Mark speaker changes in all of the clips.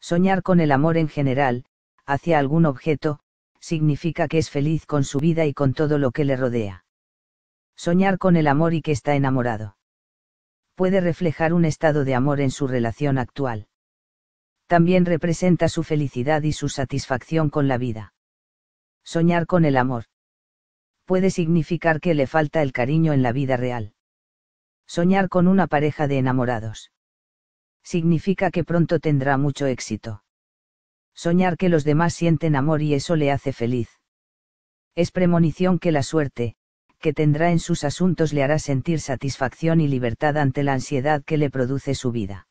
Speaker 1: Soñar con el amor en general, hacia algún objeto, significa que es feliz con su vida y con todo lo que le rodea. Soñar con el amor y que está enamorado. Puede reflejar un estado de amor en su relación actual. También representa su felicidad y su satisfacción con la vida. Soñar con el amor. Puede significar que le falta el cariño en la vida real. Soñar con una pareja de enamorados significa que pronto tendrá mucho éxito. Soñar que los demás sienten amor y eso le hace feliz. Es premonición que la suerte, que tendrá en sus asuntos le hará sentir satisfacción y libertad ante la ansiedad que le produce su vida.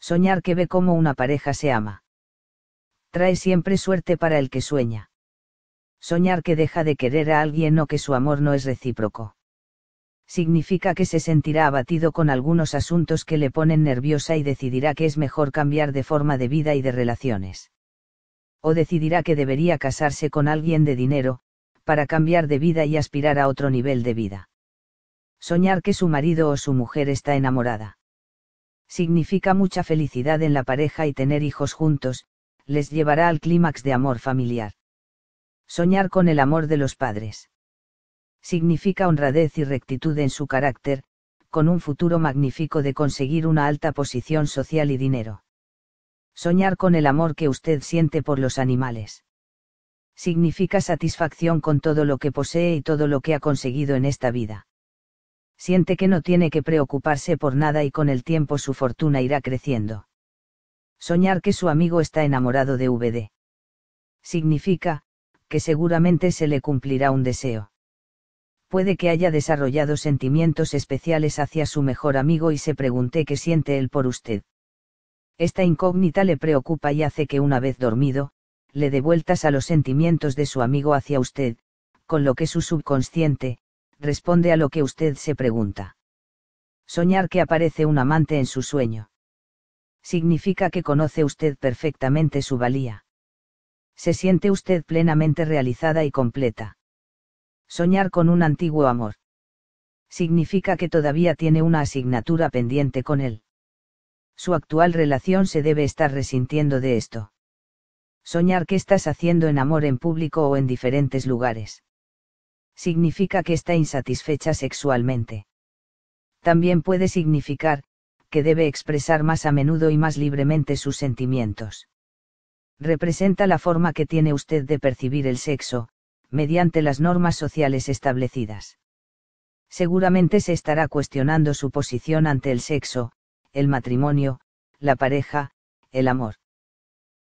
Speaker 1: Soñar que ve cómo una pareja se ama. Trae siempre suerte para el que sueña. Soñar que deja de querer a alguien o que su amor no es recíproco significa que se sentirá abatido con algunos asuntos que le ponen nerviosa y decidirá que es mejor cambiar de forma de vida y de relaciones. O decidirá que debería casarse con alguien de dinero, para cambiar de vida y aspirar a otro nivel de vida. Soñar que su marido o su mujer está enamorada. Significa mucha felicidad en la pareja y tener hijos juntos, les llevará al clímax de amor familiar. Soñar con el amor de los padres significa honradez y rectitud en su carácter, con un futuro magnífico de conseguir una alta posición social y dinero. Soñar con el amor que usted siente por los animales. Significa satisfacción con todo lo que posee y todo lo que ha conseguido en esta vida. Siente que no tiene que preocuparse por nada y con el tiempo su fortuna irá creciendo. Soñar que su amigo está enamorado de VD. Significa, que seguramente se le cumplirá un deseo puede que haya desarrollado sentimientos especiales hacia su mejor amigo y se pregunte qué siente él por usted. Esta incógnita le preocupa y hace que una vez dormido, le dé vueltas a los sentimientos de su amigo hacia usted, con lo que su subconsciente, responde a lo que usted se pregunta. Soñar que aparece un amante en su sueño. Significa que conoce usted perfectamente su valía. Se siente usted plenamente realizada y completa. Soñar con un antiguo amor. Significa que todavía tiene una asignatura pendiente con él. Su actual relación se debe estar resintiendo de esto. Soñar que estás haciendo en amor en público o en diferentes lugares. Significa que está insatisfecha sexualmente. También puede significar, que debe expresar más a menudo y más libremente sus sentimientos. Representa la forma que tiene usted de percibir el sexo, mediante las normas sociales establecidas. Seguramente se estará cuestionando su posición ante el sexo, el matrimonio, la pareja, el amor.